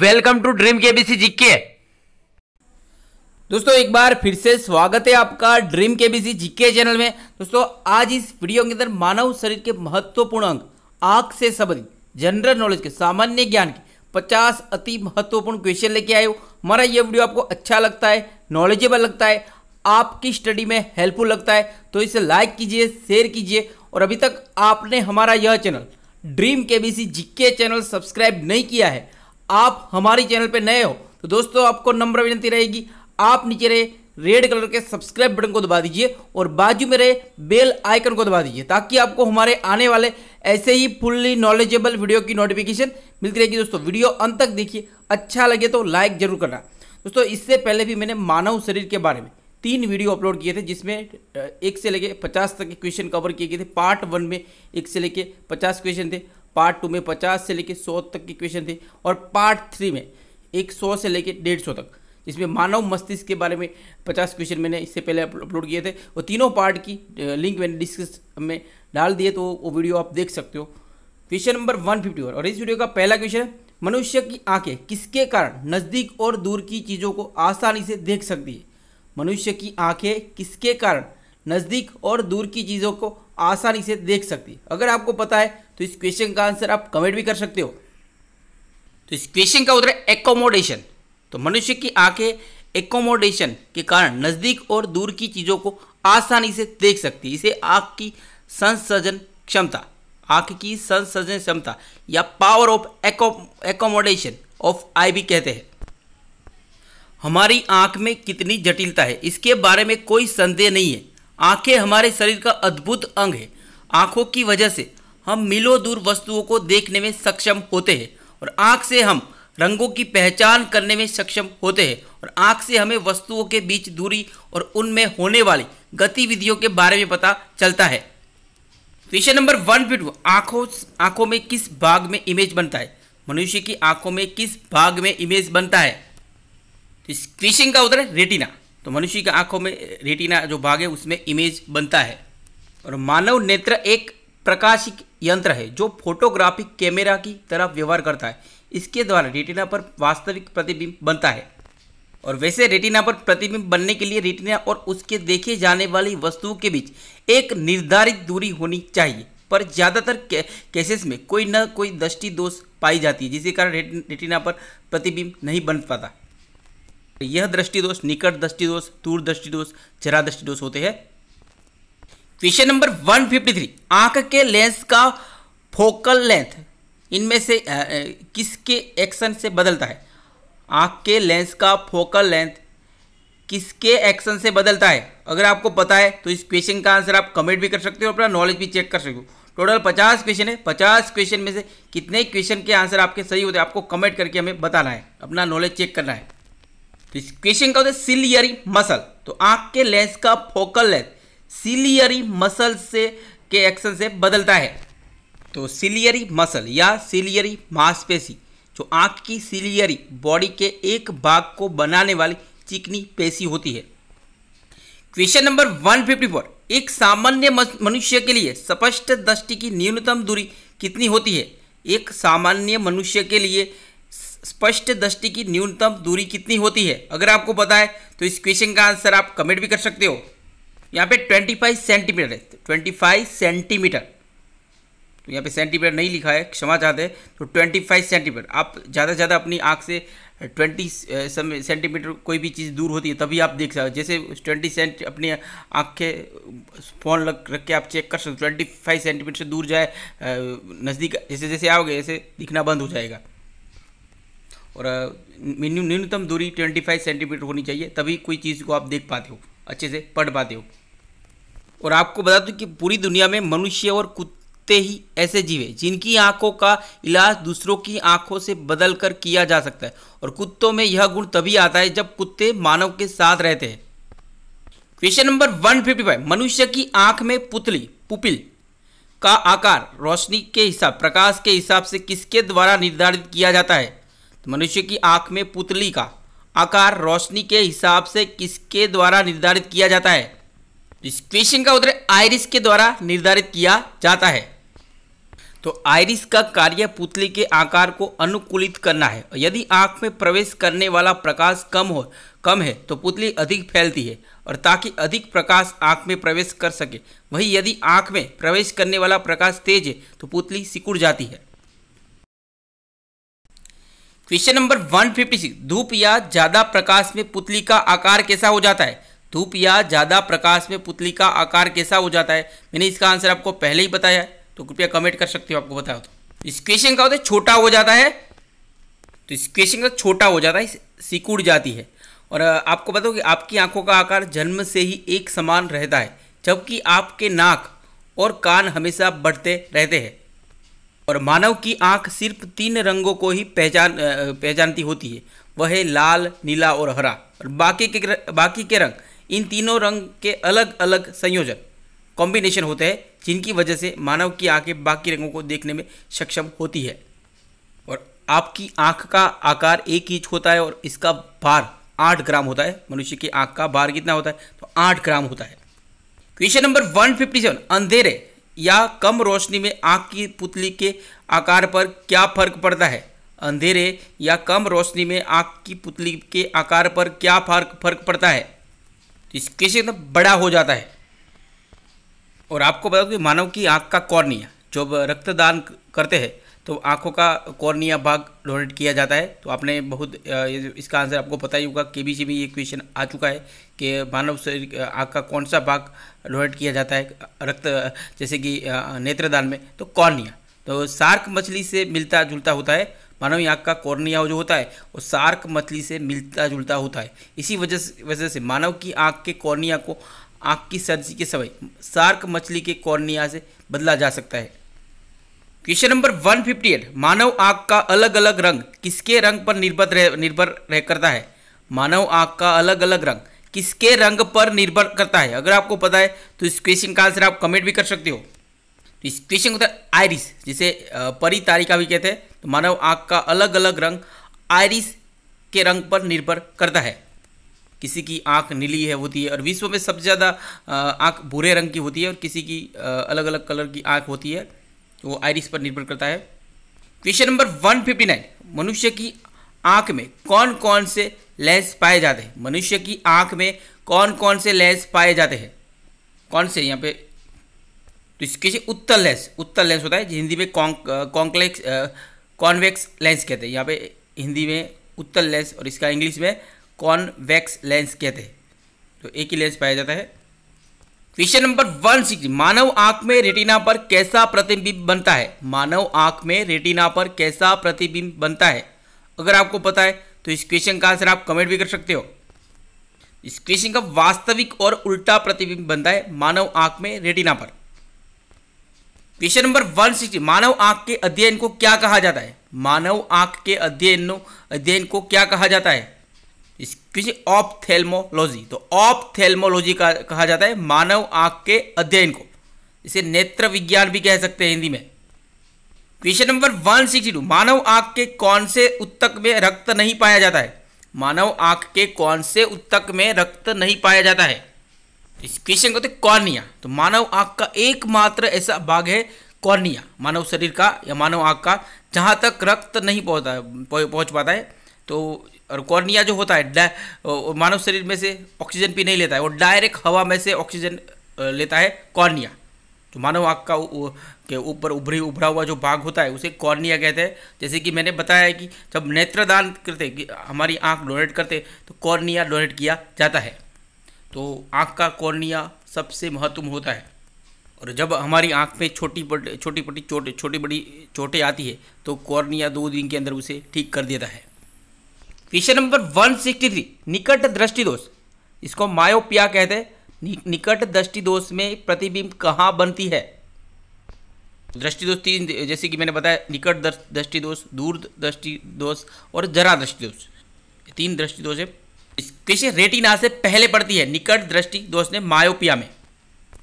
welcome to dream K BC GK दोस्तों एक बार फिर से स्वागत है आपका dream K BC GK channel में दोस्तों आज इस वीडियो के अंदर मानव शरीर के महत्वपूर्ण अंग आंख से संबंधित जनरल नॉलेज के सामान्य ज्ञान के 50 अति महत्वपूर्ण क्वेश्चन लेके आए हो हमारा ये वीडियो आपको अच्छा लगता है नॉलेजेबल लगता है आपकी स्टडी में हेल्पफुल लगता है तो इसे लाइक कीजिए शेयर कीजिए और अभी तक आपने हमारा यह channel dream K BC GK channel subscribe नहीं किया है आप हमारे चैनल पर नए हो तो दोस्तों आपको नंबर विनती रहेगी आप नीचे रहे रेड कलर के सब्सक्राइब बटन को दबा दीजिए और बाजू में रहे बेल आइकन को दबा दीजिए ताकि आपको हमारे आने वाले ऐसे ही फुल्ली नॉलेजेबल वीडियो की नोटिफिकेशन मिलती रहेगी दोस्तों वीडियो अंत तक देखिए अच्छा लगे तो लाइक जरूर करना दोस्तों इससे पहले भी मैंने मानव शरीर के बारे में तीन वीडियो अपलोड किए थे जिसमें एक से लेके पचास तक के क्वेश्चन कवर किए गए थे पार्ट वन में एक से लेके पचास क्वेश्चन थे पार्ट टू में पचास से लेकर सौ तक की क्वेश्चन थे और पार्ट थ्री में एक सौ से लेकर डेढ़ सौ तक जिसमें मानव मस्तिष्क के बारे में पचास क्वेश्चन मैंने इससे पहले अपलोड किए थे और तीनों पार्ट की लिंक मैंने डिस्क्रिप्स में डाल दिए तो वो वीडियो आप देख सकते हो क्वेश्चन नंबर वन फिफ्टी और इस वीडियो का पहला क्वेश्चन है मनुष्य की आंखें किसके कारण नज़दीक और दूर की चीज़ों को आसानी से देख सकती है मनुष्य की आंखें किसके कारण नज़दीक और दूर की चीज़ों को आसानी से देख सकती है अगर आपको पता है तो इस क्वेश्चन का आंसर आप कमेंट भी कर सकते हो तो इस क्वेश्चन का उत्तर है एकोमोडेशन तो मनुष्य की आंखें एकोमोडेशन के कारण नज़दीक और दूर की चीज़ों को आसानी से देख सकती है इसे आंख की संसर्जन क्षमता आंख की संसर्जन क्षमता या power of accommodation of eye भी कहते हैं हमारी आंख में कितनी जटिलता है इसके बारे में कोई संदेह नहीं है आंखें हमारे शरीर का अद्भुत अंग है आंखों की वजह से हम मिलो दूर वस्तुओं को देखने में सक्षम होते हैं और आँख से हम रंगों की पहचान करने में सक्षम होते हैं और आँख से हमें वस्तुओं के बीच दूरी और उनमें होने वाली गतिविधियों के बारे में पता चलता है क्वेश्चन तो नंबर वन फिट आंखों आंखों में किस भाग में इमेज बनता है मनुष्य की आंखों में किस भाग में इमेज बनता है तो इस क्वेश्चन का उत्तर है रेटिना तो मनुष्य की आंखों में रेटिना जो भाग है उसमें इमेज बनता है और मानव नेत्र एक प्रकाशिक यंत्र है जो फोटोग्राफिक कैमरा की तरह व्यवहार करता है इसके द्वारा रेटिना पर वास्तविक प्रतिबिंब बनता है और वैसे रेटिना पर प्रतिबिंब बनने के लिए रेटिना और उसके देखे जाने वाली वस्तुओं के बीच एक निर्धारित दूरी होनी चाहिए पर ज़्यादातर के, केसेस में कोई न कोई दृष्टि दोष पाई जाती है जिसके कारण रेटिना पर प्रतिबिंब नहीं बन पाता यह दृष्टि दोष निकट दृष्टि दोष दूर दृष्टि दोष जरा दृष्टि दोष होते हैं क्वेश्चन नंबर 153 आंख के लेंस का फोकल लेंथ इनमें से किसके एक्शन से बदलता है आंख के लेंस का फोकल लेंथ किसके एक्शन से बदलता है अगर आपको पता है तो इस क्वेश्चन का आंसर आप कमेंट भी कर सकते हो अपना नॉलेज भी चेक कर सकते हो टोटल पचास क्वेश्चन है पचास क्वेश्चन में से कितने क्वेश्चन के आंसर आपके सही होते हैं आपको कमेंट करके हमें बताना है अपना नॉलेज चेक करना है तो इस क्वेश्चन का होता है सिलियरी मसल तो आंख के लेंस का फोकल लेंथ सिलियरी मसल से के एक्शन से बदलता है तो सिलियरी मसल या सिलियरी मांसपेशी जो आंख की सिलियरी बॉडी के एक भाग को बनाने वाली चिकनी पेशी होती है क्वेश्चन नंबर 154 एक सामान्य मनुष्य के लिए स्पष्ट दृष्टि की न्यूनतम दूरी कितनी होती है एक सामान्य मनुष्य के लिए स्पष्ट दृष्टि की न्यूनतम दूरी कितनी होती है अगर आपको पता है तो इस क्वेश्चन का आंसर आप कमेंट भी कर सकते हो यहाँ पे 25 सेंटीमीटर है 25 सेंटीमीटर तो यहाँ पे सेंटीमीटर नहीं लिखा है क्षमा चाहते हैं तो 25 सेंटीमीटर आप ज़्यादा से ज़्यादा अपनी आँख से 20 सेंटीमीटर कोई भी चीज़ दूर होती है तभी आप देख सकते जैसे 20 सेंट अपनी आँख के फोन लग रख के आप चेक कर सकते हो ट्वेंटी फाइव सेंटीमीटर से दूर जाए नज़दीक जैसे जैसे आओगे ऐसे दिखना बंद हो जाएगा और न्यूनतम दूरी 25 सेंटीमीटर होनी चाहिए तभी कोई चीज़ को आप देख पाते हो अच्छे से पढ़ पाते हो और आपको बता दूं कि पूरी दुनिया में मनुष्य और कुत्ते ही ऐसे जीव हैं जिनकी आंखों का इलाज दूसरों की आंखों से बदल कर किया जा सकता है और कुत्तों में यह गुण तभी आता है जब कुत्ते मानव के साथ रहते हैं क्वेश्चन नंबर 155 मनुष्य की आंख में पुतली पुपिल का आकार रोशनी के हिसाब प्रकाश के हिसाब से किसके द्वारा निर्धारित किया जाता है तो मनुष्य की आंख में पुतली का आकार रोशनी के हिसाब से किसके द्वारा निर्धारित किया जाता है इस क्वेश्चन का उत्तर आयरिस के द्वारा निर्धारित किया जाता है तो आयरिस का कार्य पुतली के आकार को अनुकूलित करना है यदि आंख में प्रवेश करने वाला प्रकाश कम हो कम है तो पुतली अधिक फैलती है और ताकि अधिक प्रकाश आंख में प्रवेश कर सके वही यदि आंख में प्रवेश करने वाला प्रकाश तेज है तो पुतली सिकुड़ जाती है क्वेश्चन नंबर 156 धूप या ज्यादा प्रकाश में पुतली का आकार कैसा हो जाता है धूप या ज़्यादा प्रकाश में पुतली का आकार कैसा हो जाता है मैंने इसका आंसर आपको पहले ही बताया तो कृपया कमेंट कर सकते हो आपको बताओ तो इस क्वेश्चन का होता है छोटा हो जाता है तो इस क्वेश्चन का छोटा हो जाता है सिकुड़ जाती है और आपको बताओ कि आपकी आंखों का आकार जन्म से ही एक समान रहता है जबकि आपके नाक और कान हमेशा बढ़ते रहते हैं और मानव की आंख सिर्फ तीन रंगों को ही पहचान पहचानती होती है वह है लाल नीला और हरा और बाकी के बाकी के रंग इन तीनों रंग के अलग अलग संयोजन कॉम्बिनेशन होते हैं जिनकी वजह से मानव की आंखें बाकी रंगों को देखने में सक्षम होती है और आपकी आंख का आकार एक इंच होता है और इसका भार आठ ग्राम होता है मनुष्य की आंख का भार कितना होता है तो आठ ग्राम होता है question number one fifty seven अंधेरे या कम रोशनी में आंख की पुतली के आकार पर क्या फर्क पड़ता है अंधेरे या कम रोशनी में आंख की पुतली के आकार पर क्या फर्क फर्क पड़ता है तो इस केस एकदम बड़ा हो जाता है और आपको बताओ कि मानव की आँख का कॉर्निया जब रक्तदान करते हैं तो आँखों का कॉर्निया भाग डोनेट किया जाता है तो आपने बहुत इसका आंसर आपको पता ही होगा के बी सी में ये क्वेश्चन आ चुका है कि मानव शरीर आँख का कौन सा भाग डोनेट किया जाता है रक्त जैसे कि नेत्रदान में तो कॉर्निया तो सार्क मछली से मिलता जुलता होता है मानव आँख का कॉर्निया जो होता है वो सार्क मछली से मिलता जुलता होता है इसी वजह से वजह से मानव की आँख के कॉर्निया को आँख की सर्जरी के समय सार्क मछली के कॉर्निया से बदला जा सकता है question number one fifty eight मानव आँख का अलग अलग रंग किसके रंग पर निर्भर रह निर्भर रह करता है मानव आँख का अलग अलग रंग किसके रंग पर निर्भर करता है अगर आपको पता है तो इस क्वेश्चन का आंसर आप कमेंट भी कर सकते हो तो इस क्वेश्चन का आयरिस जिसे परी तारिका भी कहते हैं तो मानव आँख का अलग अलग रंग आयरिस के रंग पर निर्भर करता है किसी की आंख नीली है होती है और विश्व में सबसे ज़्यादा आंख भूरे रंग की होती है और किसी की अलग अलग कलर की आंख होती है वो आयरिस पर निर्भर करता है क्वेश्चन नंबर 159 नाइन मनुष्य की आंख में कौन कौन से लेंस पाए जाते हैं मनुष्य की आंख में कौन कौन से लेंस पाए जाते हैं कौन से यहाँ पे तो इसके उत्तर लेंस उत्तर लेंस होता है हिंदी में कॉन्क कॉन्क्लेक्स कॉन्वेक्स लेंस कहते हैं यहाँ पे हिंदी में उत्तल लेंस और इसका इंग्लिश में कॉन्वेक्स लेंस कहते हैं तो एक ही लेंस पाया जाता है क्वेश्चन नंबर वन सिक्स मानव आंख में रेटिना पर कैसा प्रतिबिंब बनता है मानव आंख में रेटिना पर कैसा प्रतिबिंब बनता है अगर आपको पता है तो इस क्वेश्चन का आंसर आप कमेंट भी कर सकते हो इस क्वेश्चन का वास्तविक और उल्टा प्रतिबिंब बनता है मानव आंख में रेटिना पर क्वेश्चन नंबर वन सिक्सटी मानव आंख के अध्ययन को क्या कहा जाता है मानव आंख के अध्ययन अध्ययन को क्या कहा जाता है किसी तो ऑपथेल्मोलॉजी का कहा जाता है मानव आंख के अध्ययन को इसे नेत्र विज्ञान भी कह सकते हैं हिंदी में question number one sixty two मानव आंख के कौन से उत्तक में रक्त नहीं पाया जाता है मानव आंख के कौन से उत्तक में रक्त नहीं पाया जाता है इस क्वेश्चन कहते तो हैं कॉर्निया तो मानव आंख का एकमात्र ऐसा भाग है कॉर्निया मानव शरीर का या मानव आंख का जहां तक रक्त नहीं पहुँचता पहुंच पाता है तो और कॉर्निया जो होता है मानव शरीर में से ऑक्सीजन भी नहीं लेता है वो डायरेक्ट हवा में से ऑक्सीजन लेता है कॉर्निया तो मानव आंख का के ऊपर उभरी उभरा हुआ जो भाग होता है उसे कॉर्निया कहते हैं जैसे कि मैंने बताया है कि जब नेत्रदान करते हमारी आंख डोनेट करते तो कॉर्निया डोनेट किया जाता है तो आँख का कॉर्निया सबसे महत्वपूर्ण होता है और जब हमारी आँख में छोटी बड़ी छोटी बड़ी चोट छोटी बड़ी चोटें आती है तो कॉर्निया दो दिन के अंदर उसे ठीक कर देता है question number one sixty three निकट दृष्टि दोष इसको मायोपिया कहते हैं नि, निकट दृष्टि दोष में प्रतिबिंब कहाँ बनती है दृष्टि दोष तीन जैसे कि मैंने बताया निकट दृष्टि दोष दूर दृष्टि दोष और जरा दृष्टि दोष तीन दृष्टि दोष है किसी रेटिना से पहले पड़ती है निकट दृष्टि दोष ने मायोपिया में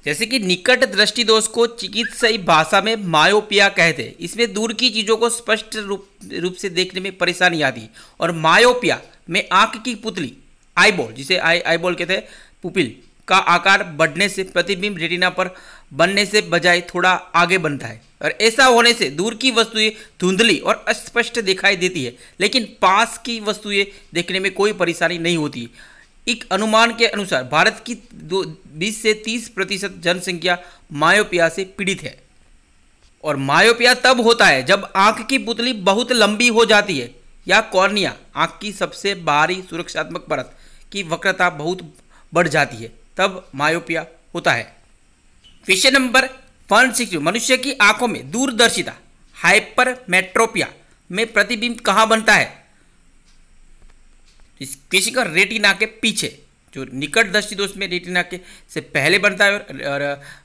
जैसे कि निकट दृष्टि दोष को चिकित्सा भाषा में मायोपिया कहते हैं इसमें दूर की चीज़ों को स्पष्ट रूप रूप से देखने में परेशानी आती है और मायोपिया में आंख की पुतली आईबॉल जिसे आई आईबॉल कहते हैं पुपिल का आकार बढ़ने से प्रतिबिंब रेटिना पर बनने से बजाय थोड़ा आगे बनता है और ऐसा होने से दूर की वस्तुएं धुंधली और अस्पष्ट दिखाई देती है लेकिन पास की वस्तुएं देखने में कोई परेशानी नहीं होती एक अनुमान के अनुसार भारत की दो बीस से तीस प्रतिशत जनसंख्या मायोपिया से पीड़ित है और मायोपिया तब होता है जब आंख की पुतली बहुत लंबी हो जाती है या कॉर्निया आंख की सबसे बाहरी सुरक्षात्मक परत की वक्रता बहुत बढ़ जाती है तब मायोपिया होता है क्वेश्चन नंबर वन सिक्सटी मनुष्य की आंखों में दूरदर्शिता हाइपर मेट्रोपिया में प्रतिबिंब कहाँ बनता है इस किसी का रेटिना के पीछे जो निकट दृष्टि दोष में रेटिना के से पहले बनता है और,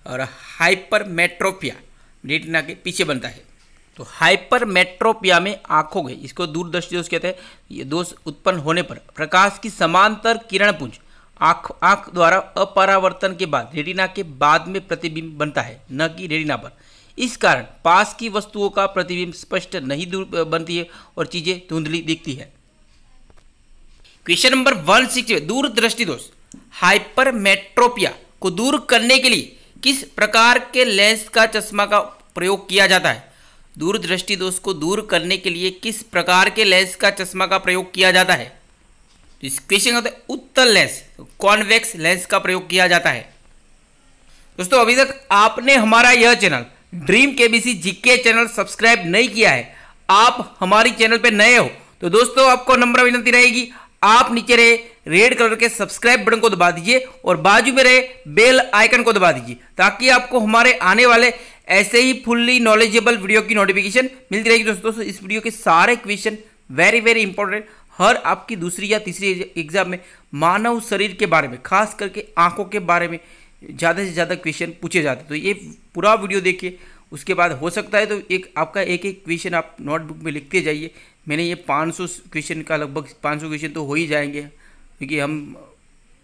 और, और मेट्रोपिया रेटिना के पीछे बनता है तो हाइपर मेट्रोपिया में आंखों के इसको दूरदृष्टि दोष कहते हैं ये दोष उत्पन्न होने पर प्रकाश की समांतर किरण पुंज आंख आंख द्वारा अपरावर्तन के बाद रेटिना के बाद में प्रतिबिंब बनता है न कि रेटिना पर इस कारण पास की वस्तुओं का प्रतिबिंब स्पष्ट नहीं दूर बनती है और चीज़ें धुंधली दिखती है क्वेश्चन नंबर वन सिक्स दूर दृष्टि दोष हाइपरमेट्रोपिया को दूर करने के लिए किस प्रकार के लेंस का चश्मा का प्रयोग किया जाता है दूर दृष्टि दोष को दूर करने के लिए किस प्रकार के लेंस का चश्मा का प्रयोग किया जाता है इस क्वेश्चन होता है उत्तल लेंस कॉन्वेक्स लेंस का प्रयोग किया जाता है दोस्तों अभी तक आपने हमारा यह channel dream KBC GK channel subscribe नहीं किया है आप हमारी चैनल पर नए हो तो दोस्तों आपको नंबर विनती रहेगी आप नीचे रहे रेड कलर के सब्सक्राइब बटन को दबा दीजिए और बाजू में रहे बेल आइकन को दबा दीजिए ताकि आपको हमारे आने वाले ऐसे ही फुल्ली नॉलेजेबल वीडियो की नोटिफिकेशन मिलती रहेगी दोस्तों इस वीडियो के सारे क्वेश्चन वेरी वेरी इंपॉर्टेंट हर आपकी दूसरी या तीसरी एग्जाम में मानव शरीर के बारे में खास करके आंखों के बारे में ज़्यादा से ज़्यादा क्वेश्चन पूछे जाते तो ये पूरा वीडियो देखिए उसके बाद हो सकता है तो एक आपका एक एक क्वेश्चन आप नोटबुक में लिखते जाइए मैंने ये 500 क्वेश्चन का लगभग 500 क्वेश्चन तो हो ही जाएंगे क्योंकि हम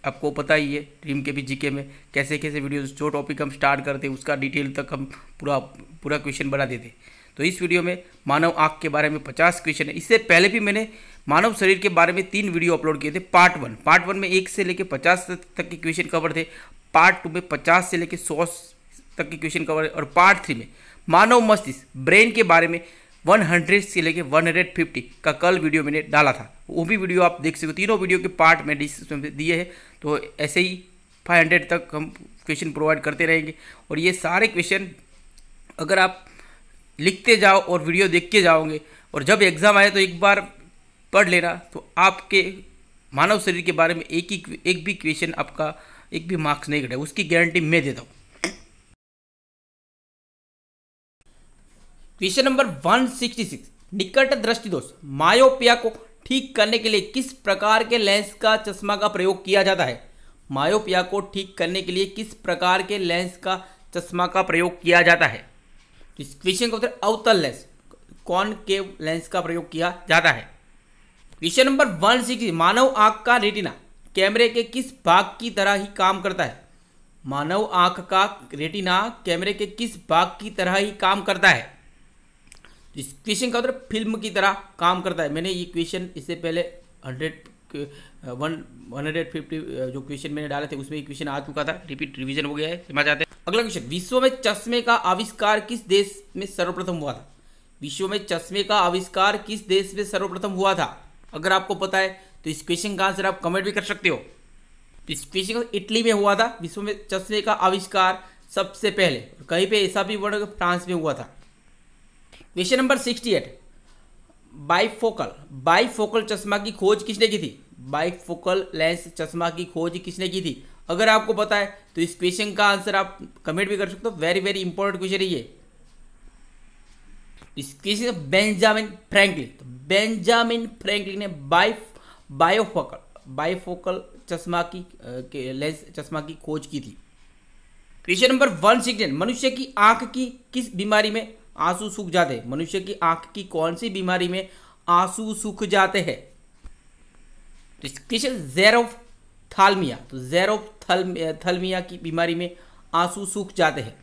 आपको पता ही है ड्रीम के भी जीके में कैसे कैसे वीडियो जो टॉपिक हम स्टार्ट करते हैं उसका डिटेल तक हम पूरा पूरा क्वेश्चन बना देते तो इस वीडियो में मानव आँख के बारे में पचास क्वेश्चन है इससे पहले भी मैंने मानव शरीर के बारे में तीन वीडियो अपलोड किए थे पार्ट वन पार्ट वन में एक से लेकर पचास तक के क्वेश्चन कवर थे पार्ट टू में पचास से लेकर सौ तक के क्वेश्चन कवर है और पार्ट थ्री में मानव मस्तिष्क ब्रेन के बारे में 100 से लेके 150 का कल वीडियो मैंने डाला था वो भी वीडियो आप देख सकते हो तीनों वीडियो के पार्ट में डिस्क्रिप्शन में दिए हैं तो ऐसे ही 500 तक हम क्वेश्चन प्रोवाइड करते रहेंगे और ये सारे क्वेश्चन अगर आप लिखते जाओ और वीडियो देख के जाओगे और जब एग्ज़ाम आए तो एक बार पढ़ लेना तो आपके मानव शरीर के बारे में एक ही एक भी क्वेश्चन आपका एक भी मार्क्स नहीं घटेगा उसकी गारंटी मैं देता हूँ क्वेश्चन नंबर 166 निकट दृष्टि दोष मायोपिया को ठीक करने के लिए किस प्रकार के लेंस का चश्मा का प्रयोग किया जाता है मायोपिया को ठीक करने के लिए किस प्रकार के लेंस का चश्मा का प्रयोग किया जाता है क्वेश्चन का उत्तर अवतल लेंस कौन के लेंस का प्रयोग किया जाता है क्वेश्चन नंबर वन सिक्स मानव आंख का रेटिना कैमरे के किस भाग की तरह ही काम करता है मानव आंख का रेटिना कैमरे के किस भाग की तरह ही काम करता है इस क्वेश्चन का उत्तर फिल्म की तरह काम करता है मैंने ये क्वेश्चन इससे पहले hundred one one hundred fifty जो क्वेश्चन मैंने डाले थे उसमें एक क्वेश्चन आ चुका था रिपीट रिवीजन हो गया है समझ आते हैं अगला क्वेश्चन विश्व में चश्मे का आविष्कार किस देश में सर्वप्रथम हुआ था विश्व में चश्मे का आविष्कार किस देश में सर्वप्रथम हुआ था अगर आपको पता है तो इस क्वेश्चन का आंसर आप कमेंट भी कर सकते हो इस क्वेश्चन इटली में हुआ था विश्व में चश्मे का आविष्कार सबसे पहले कहीं पर ऐसा भी वर्ड फ्रांस में हुआ था question number sixty eight bifocal bifocal चश्मा की खोज किसने की थी बाइफोकल लेंस चश्मा की खोज किसने की थी अगर आपको पता है तो इस क्वेश्चन का आंसर आप कमेंट भी कर सकते हो वेरी वेरी इंपॉर्टेंट क्वेश्चन है ये इस क्वेश्चन बेंजामिन फ्रैंकलिन तो बेंजामिन फ्रैंकलिन ने बाइफ बायोफोकल बायोफोकल चश्मा की लेंस चश्मा की खोज की थी क्वेश्चन नंबर वन सिक्सटीन मनुष्य की आंख की किस बीमारी में आंसू सूख जाते हैं मनुष्य की आंख की कौन सी बीमारी में आंसू सूख जाते हैं तो क्वेश्चन जेरोफ थालमिया तो जेरोफ थल थलमिया की बीमारी में आंसू सूख जाते हैं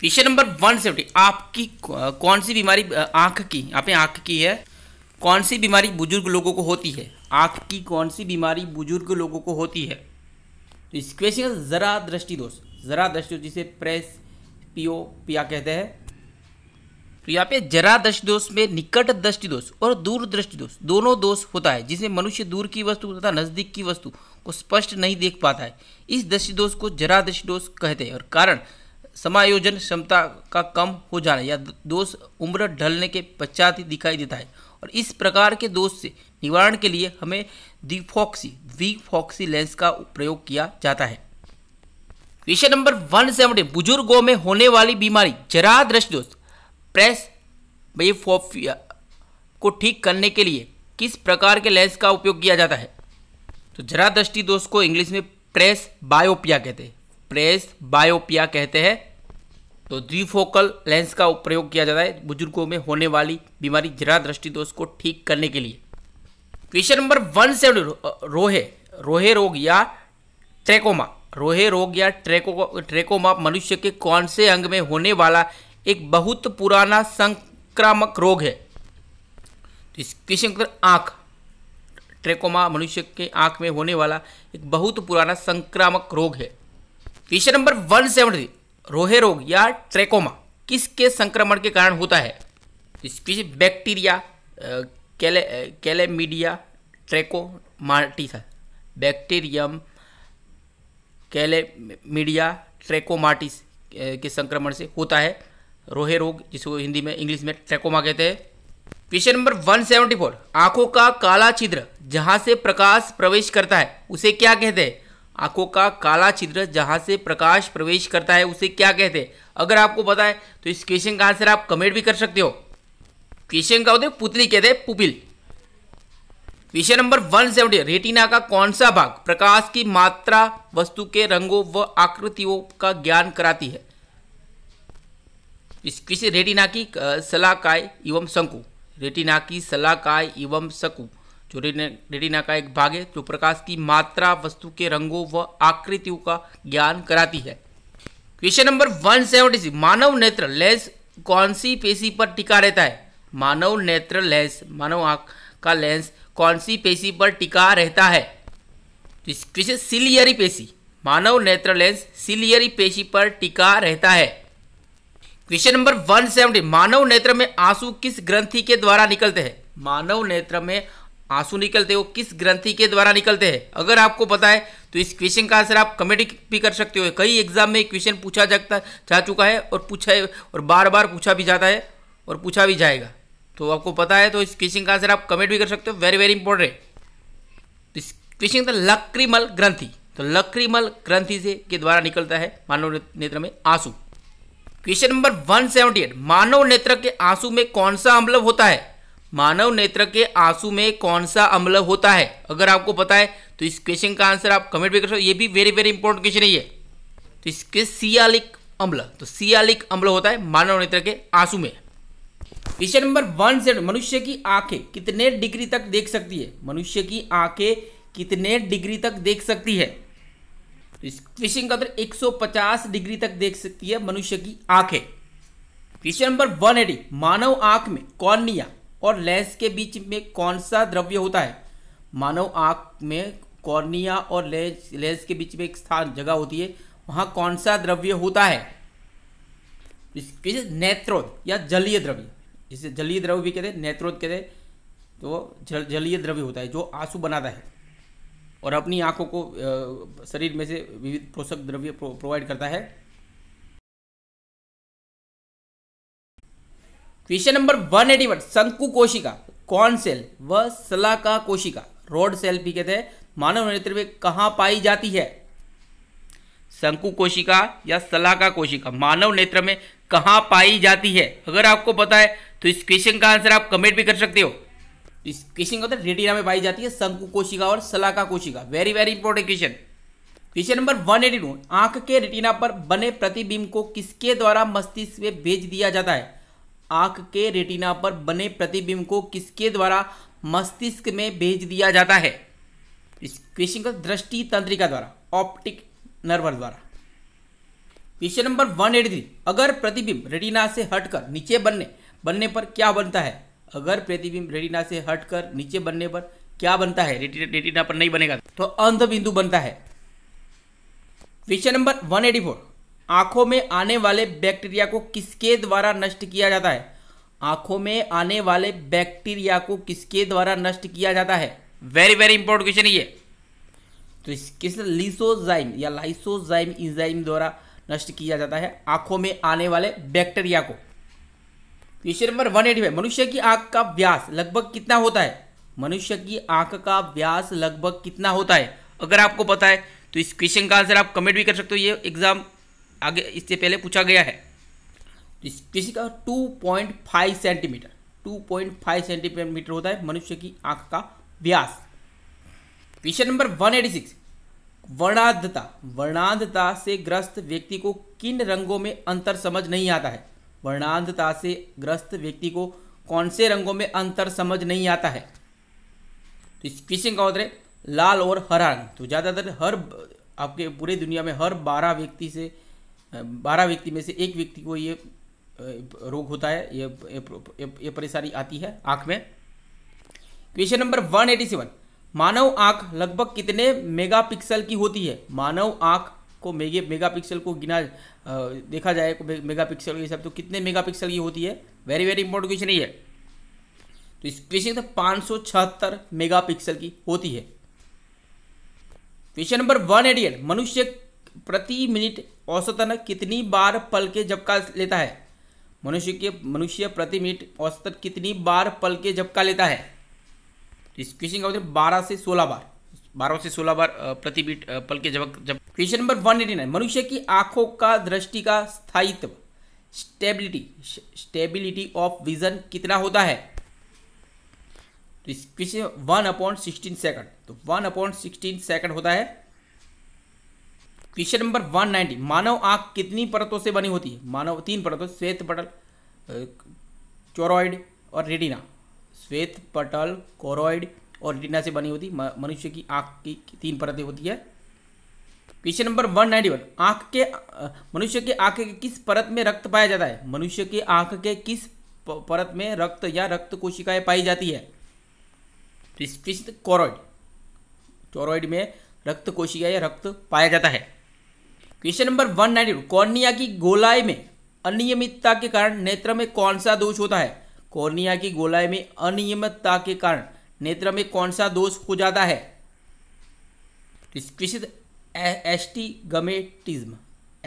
क्वेश्चन नंबर वन सेवेंटी आपकी कौन सी बीमारी आंख की आपने आंख की है कौन सी बीमारी बुजुर्ग लोगों को होती है आंख की कौन सी बीमारी बुजुर्ग लोगों को होती है तो इस क्वेश्चन का ज़रा दृष्टि दोष ज़रा दृष्टि जिसे प्रेस पीओ पिया कहते हैं तो यहाँ पे जरा दृष्टि दोष में निकट दृष्टि दोष और दूर दृष्टि दोष दोनों दोष होता है जिसमें मनुष्य दूर की वस्तु तथा नज़दीक की वस्तु को स्पष्ट नहीं देख पाता है इस दृष्टि दोष को जरा दृष्टि दोष कहते हैं और कारण समायोजन क्षमता का कम हो जाना या दोष उम्र ढलने के पश्चात ही दिखाई देता है और इस प्रकार के दोष से निवारण के लिए हमें दीफॉक्सी वीफॉक्सी लेंस का प्रयोग किया जाता है क्वेश्चन नंबर वन सेवेंटी बुजुर्गों में होने वाली बीमारी जरा दृष्टि दोष प्रेस भाई फोफिया को ठीक करने के लिए किस प्रकार के लेंस का उपयोग किया जाता है तो जरा दृष्टि दोष को इंग्लिश में प्रेस बायोपिया कहते हैं प्रेस बायोपिया कहते हैं तो द्विफोकल लेंस का प्रयोग किया जाता है बुजुर्गों में होने वाली बीमारी जरा दृष्टि दोष को ठीक करने के लिए क्वेश्चन नंबर वन से रोहे रोहे रोग या ट्रेकोमा रोहे रोग या ट्रेको ट्रेकोमा मनुष्य के कौन से अंग में होने वाला एक बहुत पुराना संक्रामक रोग है तो इसके आँख ट्रेकोमा मनुष्य के आँख में होने वाला एक बहुत पुराना संक्रामक रोग है क्वेश्चन नंबर वन सेवेंटी रोहे रोग या ट्रेकोमा किसके संक्रमण के कारण होता है तो इसकी बैक्टीरिया कैले कैलेमीडिया ट्रेकोमाटिस बैक्टीरियम कैलेमीडिया ट्रेकोमार्टिस के संक्रमण से होता है रोहे रोग जिसको हिंदी में इंग्लिश में ट्रेकोमा कहते हैं क्वेश्चन नंबर 174 आंखों का काला छिद्र जहां से प्रकाश प्रवेश करता है उसे क्या कहते हैं आंखों का काला छिद्र जहां से प्रकाश प्रवेश करता है उसे क्या कहते हैं अगर आपको पता है तो इस क्वेश्चन का आंसर आप कमेंट भी कर सकते हो क्वेश्चन का होते पुतली कहते हैं pupil question number one retina का कौन सा भाग प्रकाश की मात्रा वस्तु के रंगों व आकृतियों का ज्ञान कराती है किसी रेटिना की सलाकाय एवं शंकु रेटिना की सलाकाय एवं शंकु जो रेटिना का एक भाग है जो प्रकाश की मात्रा वस्तु के रंगों व आकृतियों का ज्ञान कराती है question number one seventy six मानव नेत्र लेंस कौन सी पेशी पर टिका रहता है मानव नेत्र लेंस मानव आंख का लेंस कौन सी पेशी पर टिका रहता है तो इस क्वेश्चन सिलियरी पेशी मानव नेत्र लेंस सिलियरी पेशी पर टिका रहता है क्वेश्चन नंबर 170 मानव नेत्र में आंसू किस ग्रंथि के द्वारा निकलते हैं मानव नेत्र में आंसू निकलते हो किस ग्रंथि के द्वारा निकलते हैं अगर आपको पता है तो इस क्वेश्चन का आंसर आप कमेंट भी कर सकते हो कई एग्जाम में क्वेश्चन पूछा जाता जा चुका है और पूछा है और बार बार पूछा भी जाता है और पूछा भी जाएगा तो आपको पता है तो इस क्वेश्चन का आंसर आप कमेंट भी कर सकते हो वेरी वेरी इंपॉर्टेंट तो इस क्वेश्चन था लक्रीमल ग्रंथि तो लक्रीमल ग्रंथि से के द्वारा निकलता है मानव नेत्र में आंसू क्वेश्चन नंबर 178 मानव नेत्र के आंसू में कौन सा अम्ल होता है मानव नेत्र के आंसू में कौन सा अम्ल होता है अगर आपको पता है तो इस क्वेश्चन का आंसर आप कमेंट भी कर सकते हो ये भी वेरी वेरी इंपॉर्टेंट क्वेश्चन है तो इसके सियालिक अम्ल तो सियालिक अम्ल होता है मानव नेत्र के आंसू में क्वेश्चन नंबर वन से मनुष्य की आंखें कितने डिग्री तक देख सकती है मनुष्य की आंखें कितने डिग्री तक देख सकती है इस फिशिंग का उत्तर 150 डिग्री तक देख सकती है मनुष्य की आंखें क्वेश्चन नंबर 180 मानव आंख में कॉर्निया और लेंस के बीच में कौन सा द्रव्य होता है मानव आंख में कॉर्निया और लेंस लेंस के बीच में एक स्थान जगह होती है वहां कौन सा द्रव्य होता है नेत्रोद या जलीय द्रव्य जिसे जलीय द्रव्य भी कहते हैं नेत्रोद कहते हैं तो जल जलीय द्रव्य होता है जो आंसू बनाता है और अपनी आंखों को शरीर में से विविध पोषक द्रव्य प्रोवाइड करता है question number one eighty one शंकु कोशिका कौन सेल व सलाका कोशिका रोड सेल भी कहते हैं मानव नेत्र में कहा पाई जाती है शंकु कोशिका या सलाका कोशिका मानव नेत्र में कहा पाई जाती है अगर आपको पता है तो इस क्वेश्चन का आंसर आप कमेंट भी कर सकते हो इस क्वेश्चन होता है रेटिना में पाई जाती है शंकु कोशिका और सलाका कोशिका very very important question question number one eighty two आंख के रेटिना पर बने प्रतिबिंब को किसके द्वारा मस्तिष्क में भेज दिया जाता है आंख के रेटिना पर बने प्रतिबिंब को किसके द्वारा मस्तिष्क में भेज दिया जाता है इस क्वेश्चन का दृष्टि तंत्रिका द्वारा ऑप्टिक नर्वर द्वारा question number one eighty three अगर प्रतिबिंब रेटिना से हटकर नीचे बनने बनने पर क्या बनता है अगर प्रतिबिंब रेटिना से हटकर नीचे बनने पर क्या बनता है रेटिना पर नहीं बनेगा तो अंध बिंदु बनता है क्वेश्चन नंबर 184 आंखों में आने वाले बैक्टीरिया को किसके द्वारा नष्ट किया जाता है आंखों में आने वाले बैक्टीरिया को किसके द्वारा नष्ट किया जाता है वेरी वेरी इंपॉर्टेंट क्वेश्चन ये तो इस किस लिसोजाइम या लाइसोजाइम इंजाइम द्वारा नष्ट किया जाता है आंखों में आने वाले बैक्टीरिया को question number one eighty five मनुष्य की आंख का व्यास लगभग कितना होता है मनुष्य की आंख का व्यास लगभग कितना होता है अगर आपको पता है तो इस क्वेश्चन का आंसर आप कमेंट भी कर सकते हो ये एग्जाम आगे इससे पहले पूछा गया है तो इस क्वेश्चन का two point five centimetre two point five centimetre होता है मनुष्य की आंख का व्यास question number one eighty six वर्णाधता वर्णाधता से ग्रस्त व्यक्ति को किन रंगों में अंतर समझ नहीं आता है वर्णांधता से ग्रस्त व्यक्ति को कौन से रंगों में अंतर समझ नहीं आता है तो इस क्वेश्चन का उत्तर है लाल और हरा रंग तो ज़्यादातर हर आपके पूरे दुनिया में हर बारह व्यक्ति से बारह व्यक्ति में से एक व्यक्ति को ये रोग होता है ये ये, ये परेशानी आती है आँख में question number one eighty seven मानव आँख लगभग कितने मेगापिक्सल की होती है मानव आँख को मेगे मेगा पिक्सल को गिना देखा जाए मेगा पिक्सल के हिसाब से तो कितने मेगा पिक्सल की होती है वेरी वेरी इंपॉर्टेंट क्वेश्चन है तो इस क्वेश्चन तो पाँच मेगा पिक्सल की होती है क्वेश्चन नंबर वन एडियन मनुष्य प्रति मिनट औसतन कितनी बार पल के झपका लेता है मनुष्य के मनुष्य प्रति मिनट औसतन कितनी बार पल के झपका लेता है इस क्वेश्चन का उत्तर बारह से सोलह बार बारह से सोलह बार प्रति बीट पल के झपक जब question number one eighty nine मनुष्य की आंखों का दृष्टि का स्थायित्व स्टेबिलिटी स्टेबिलिटी ऑफ विजन कितना होता है question one upon sixteen second तो वन अपॉन सिक्सटीन सेकंड होता है क्वेश्चन नंबर वन नाइनटी मानव आंख कितनी परतों से बनी होती है मानव तीन परतों श्वेत पटल चोरॉइड और रेटिना श्वेत पटल कोरोइड और रिटिना से बनी होती मनुष्य की आंख की तीन परतें होती है question number one ninety one आँख के मनुष्य के आंख के किस परत में रक्त पाया जाता है मनुष्य के आंख के किस परत में रक्त या रक्त कोशिकाएं पाई जाती है कोरोइड कोरोइड में रक्त कोशिका या रक्त पाया जाता है question number one ninety two cornea की गोलाई में अनियमितता के कारण नेत्र में कौन सा दोष होता है कॉर्निया की गोलाई में अनियमितता के कारण नेत्र में कौन सा दोष हो जाता है एस्टी गमेटिज्म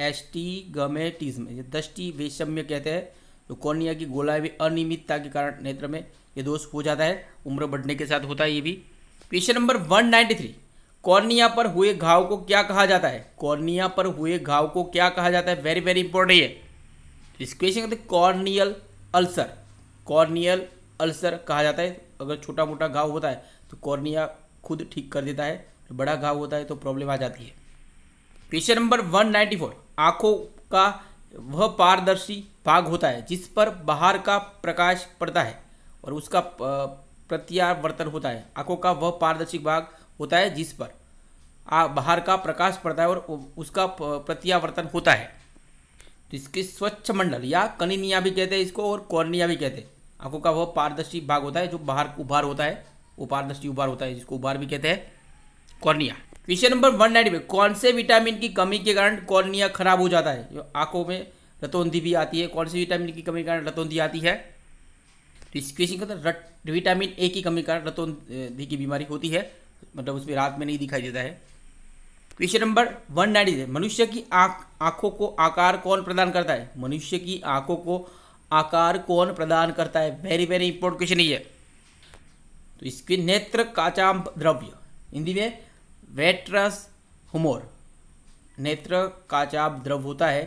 एस्टी गमेटिज्म दृष्टि वैषम्य कहते हैं तो कॉर्निया की गोला भी अनियमितता के कारण नेत्र में ये दोष हो जाता है उम्र बढ़ने के साथ होता है ये भी question number one ninety three cornea पर हुए घाव को क्या कहा जाता है कॉर्निया पर हुए घाव को क्या कहा जाता है वेरी वेरी इंपॉर्टेंट है इस क्वेश्चन कहते कॉर्नियल अल्सर कॉर्नियल अल्सर कहा जाता है अगर छोटा मोटा घाव होता है तो कॉर्निया खुद ठीक कर देता है बड़ा घाव होता है तो प्रॉब्लम आ जाती है क्वेश्चन नंबर 194 आंखों का वह पारदर्शी भाग होता है जिस पर बाहर का प्रकाश पड़ता है और उसका प्रत्यावर्तन होता है आंखों का वह पारदर्शी भाग होता है जिस पर आ, बाहर का प्रकाश पड़ता है और उसका प्रत्यावर्तन होता है तो इसके स्वच्छ मंडल या कनिनिया भी कहते हैं इसको और कॉर्निया भी कहते हैं आंखों का वह पारदर्शी भाग होता है जो बाहर उभार होता है वो पारदर्शी उभार होता है जिसको उभार भी कहते हैं cornea question number one nine में कौन से विटामिन की कमी के कारण कॉर्निया खराब हो जाता है जो आंखों में रतौंधी भी आती है कौन से विटामिन की कमी के कारण रतौंधी आती है तो इस क्वेश्चन का विटामिन ए की कमी के कारण रतौंधी की बीमारी होती है मतलब उसमें रात में नहीं दिखाई देता है क्वेश्चन नंबर वन नाइन मनुष्य की आंखों को आकार कौन प्रदान करता है मनुष्य की आंखों को आकार कौन प्रदान करता है वेरी वेरी इंपॉर्टेंट क्वेश्चन ये तो इसके नेत्र काचाम द्रव्य हिंदी में वेट्रस हुमोर नेत्र काचाम द्रव्य होता है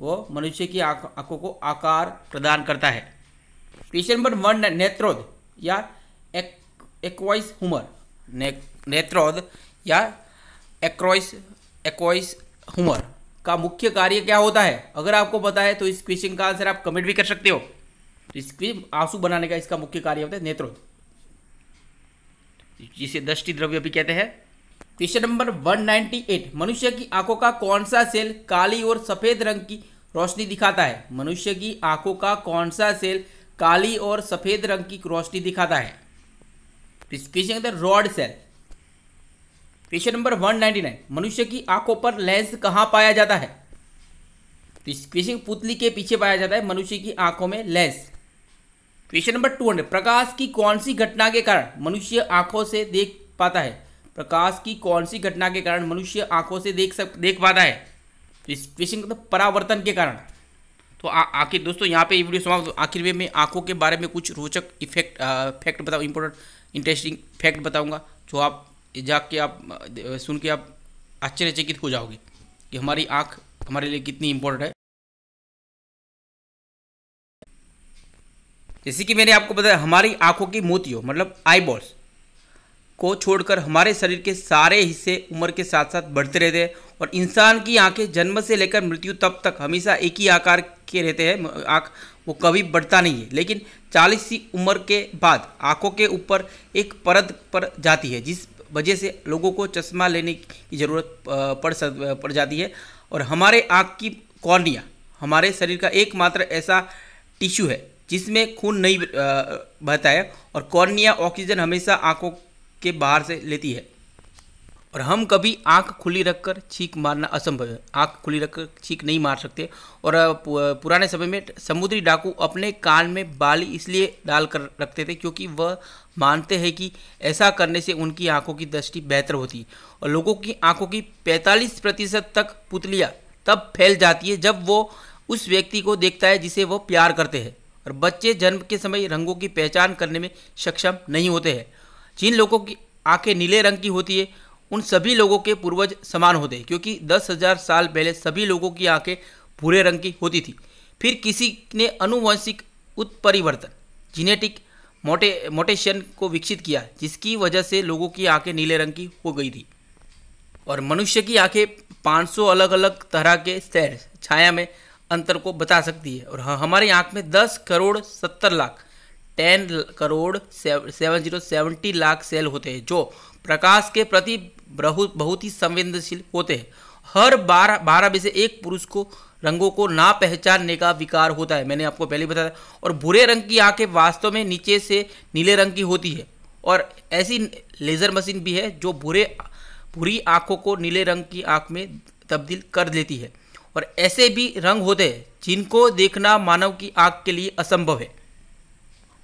वो मनुष्य की आंखों को आकार प्रदान करता है क्वेश्चन नंबर वन नेत्रोद या एक, एक्वाइस हुमर ने, नेत्रोद या एक्रोइस एक्वाइस हुमर का मुख्य कार्य क्या होता है अगर आपको पता है तो इस क्वेश्चन का आंसर आप कमेंट भी कर सकते हो तो इसकी आंसू बनाने का इसका मुख्य कार्य होता है नेत्रोद जिसे दृष्टि द्रव्य भी कहते हैं क्वेश्चन नंबर 198 मनुष्य की आंखों का कौन सा सेल काली और सफेद रंग की रोशनी दिखाता है मनुष्य की आंखों का कौन सा सेल काली और सफेद रंग की रोशनी दिखाता है तो रॉड सेल क्वेश्चन नंबर 199 मनुष्य की आंखों पर लेंस कहाँ पाया जाता है तो इस क्वेश्चन पुतली के पीछे पाया जाता है मनुष्य की आंखों में लेंस क्वेश्चन नंबर 200 प्रकाश की कौन सी घटना के कारण मनुष्य आंखों से देख पाता है प्रकाश की कौन सी घटना के कारण मनुष्य आंखों से देख सक देख पाता है तो इस क्वेश्चन का परावर्तन के कारण तो आखिर दोस्तों यहाँ पे ये वीडियो समाप्त आखिर में मैं आंखों के बारे में कुछ रोचक इफेक्ट फैक्ट बताऊँ इंपॉर्टेंट इंटरेस्टिंग फैक्ट बताऊँगा जो आप जाग के आप सुन के आप आश्चर्यचकित हो जाओगे कि हमारी आँख हमारे लिए कितनी इम्पोर्टेंट है जैसे कि मैंने आपको बताया हमारी आंखों की मोतियों मतलब आईबॉल्स को छोड़कर हमारे शरीर के सारे हिस्से उम्र के साथ साथ बढ़ते रहते हैं और इंसान की आंखें जन्म से लेकर मृत्यु तब तक हमेशा एक ही आकार के रहते हैं आंख वो कभी बढ़ता नहीं है लेकिन चालीस सी उम्र के बाद आंखों के ऊपर एक परत पर जाती है जिस वजह से लोगों को चश्मा लेने की ज़रूरत पड़ पड़ जाती है और हमारे आँख की कॉर्निया हमारे शरीर का एकमात्र ऐसा टिश्यू है जिसमें खून नहीं बहता है और कॉर्निया ऑक्सीजन हमेशा आँखों के बाहर से लेती है और हम कभी आँख खुली रखकर छींक मारना असंभव है आँख खुली रखकर छींक नहीं मार सकते और पुराने समय में समुद्री डाकू अपने कान में बाली इसलिए डाल कर रखते थे क्योंकि वह मानते हैं कि ऐसा करने से उनकी आंखों की दृष्टि बेहतर होती है और लोगों की आंखों की 45 प्रतिशत तक पुतलियाँ तब फैल जाती है जब वो उस व्यक्ति को देखता है जिसे वो प्यार करते हैं और बच्चे जन्म के समय रंगों की पहचान करने में सक्षम नहीं होते हैं जिन लोगों की आंखें नीले रंग की होती है उन सभी लोगों के पूर्वज समान होते हैं क्योंकि दस हजार साल पहले सभी लोगों की आंखें भूरे रंग की होती थी फिर किसी ने अनुवंशिक उत्परिवर्तन जीनेटिक मोटे मोटेशन को विकसित किया जिसकी वजह से लोगों की आंखें नीले रंग की हो गई थी और मनुष्य की आंखें 500 अलग अलग तरह के सैर छाया में अंतर को बता सकती है और हाँ, हमारी आंख में 10 crore 70 lakh 10 crore seven zero seventy lakh cell होते हैं जो प्रकाश के प्रति बहुत ही संवेदनशील होते हैं हर बारह बारह में से एक पुरुष को रंगों को ना पहचानने का विकार होता है मैंने आपको पहले बताया और भूरे रंग की आंखें वास्तव में नीचे से नीले रंग की होती है और ऐसी लेज़र मशीन भी है जो भूरे भूरी आँखों को नीले रंग की आँख में तब्दील कर देती है और ऐसे भी रंग होते हैं जिनको देखना मानव की आँख के लिए असंभव है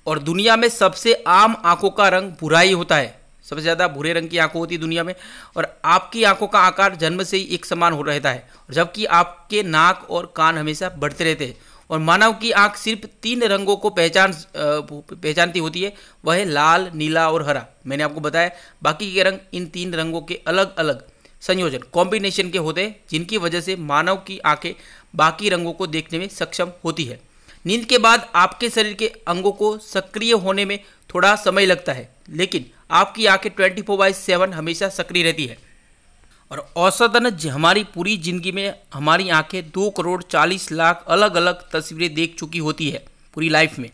और दुनिया में सबसे आम आँखों का रंग बुराई होता है सबसे ज़्यादा भूरे रंग की आंखों होती है दुनिया में और आपकी आंखों का आकार जन्म से ही एक समान हो रहता है जबकि आपके नाक और कान हमेशा बढ़ते रहते हैं और मानव की आंख सिर्फ तीन रंगों को पहचान पहचानती होती है वह है लाल नीला और हरा मैंने आपको बताया बाकी के रंग इन तीन रंगों के अलग अलग संयोजन कॉम्बिनेशन के होते हैं जिनकी वजह से मानव की आंखें बाकी रंगों को देखने में सक्षम होती है नींद के बाद आपके शरीर के अंगों को सक्रिय होने में थोड़ा समय लगता है लेकिन आपकी आंखें ट्वेंटी फोर बाई सेवन हमेशा सक्रिय रहती है और औसतन हमारी पूरी ज़िंदगी में हमारी आंखें दो करोड़ चालीस लाख अलग अलग तस्वीरें देख चुकी होती है पूरी लाइफ में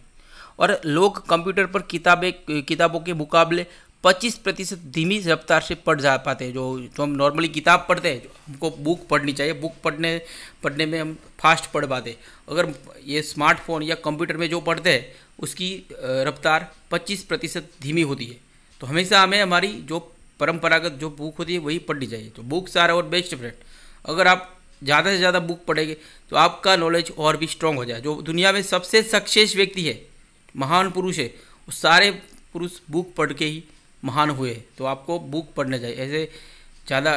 और लोग कंप्यूटर पर किताबें किताबों के मुकाबले 25 प्रतिशत धीमी रफ्तार से पढ़ जा पाते हैं जो जो हम नॉर्मली किताब पढ़ते हैं हमको बुक पढ़नी चाहिए बुक पढ़ने पढ़ने में हम फास्ट पढ़ पाते अगर ये स्मार्टफोन या कंप्यूटर में जो पढ़ते हैं उसकी रफ्तार 25 प्रतिशत धीमी होती है तो हमेशा हमें हमारी जो परंपरागत जो बुक होती है वही पढ़नी चाहिए तो books are our best friend अगर आप ज़्यादा से ज़्यादा बुक पढ़ेंगे तो आपका नॉलेज और भी स्ट्रांग हो जाए जो दुनिया में सबसे सक्सेस व्यक्ति है महान पुरुष है वो सारे पुरुष बुक पढ़ के ही महान हुए तो आपको बुक पढ़ना चाहिए ऐसे ज़्यादा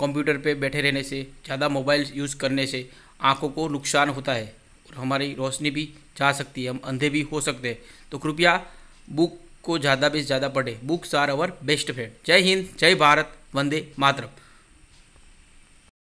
कंप्यूटर पे बैठे रहने से ज़्यादा मोबाइल यूज़ करने से आंखों को नुकसान होता है और हमारी रोशनी भी जा सकती है हम अंधे भी हो सकते हैं तो कृपया बुक को ज़्यादा से ज़्यादा पढ़े books are our best friend जय हिंद जय भारत वंदे मातरम